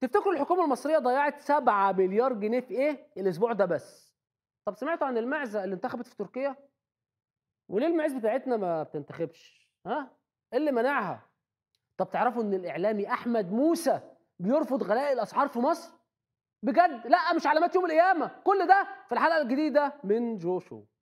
تفتكروا الحكومه المصريه ضيعت 7 مليار جنيه في ايه الاسبوع ده بس طب سمعتوا عن المعزه اللي انتخبت في تركيا وليه المعز بتاعتنا ما بتنتخبش ها ايه اللي منعها طب تعرفوا ان الاعلامي احمد موسى بيرفض غلاء الاسعار في مصر بجد لا مش علامات يوم القيامه كل ده في الحلقه الجديده من جوشو